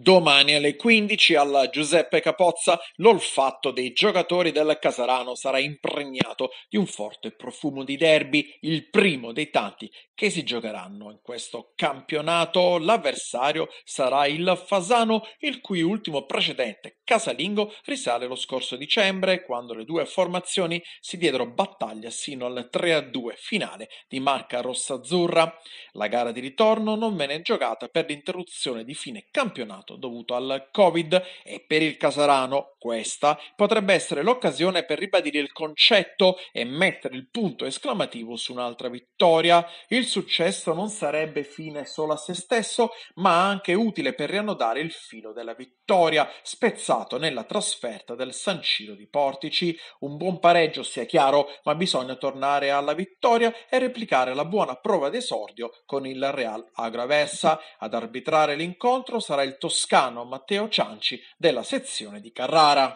Domani alle 15 alla Giuseppe Capozza l'olfatto dei giocatori del Casarano sarà impregnato di un forte profumo di derby, il primo dei tanti che si giocheranno in questo campionato. L'avversario sarà il Fasano, il cui ultimo precedente casalingo risale lo scorso dicembre, quando le due formazioni si diedero battaglia sino al 3-2 finale di marca rossazzurra. La gara di ritorno non venne giocata per l'interruzione di fine campionato campionato dovuto al Covid e per il Casarano questa potrebbe essere l'occasione per ribadire il concetto e mettere il punto esclamativo su un'altra vittoria. Il successo non sarebbe fine solo a se stesso, ma anche utile per riannodare il filo della vittoria, spezzato nella trasferta del San Ciro di Portici. Un buon pareggio, sia chiaro, ma bisogna tornare alla vittoria e replicare la buona prova d'esordio con il Real Agraversa. Ad arbitrare l'incontro sarà il Toscano toscano Matteo Cianci della sezione di Carrara.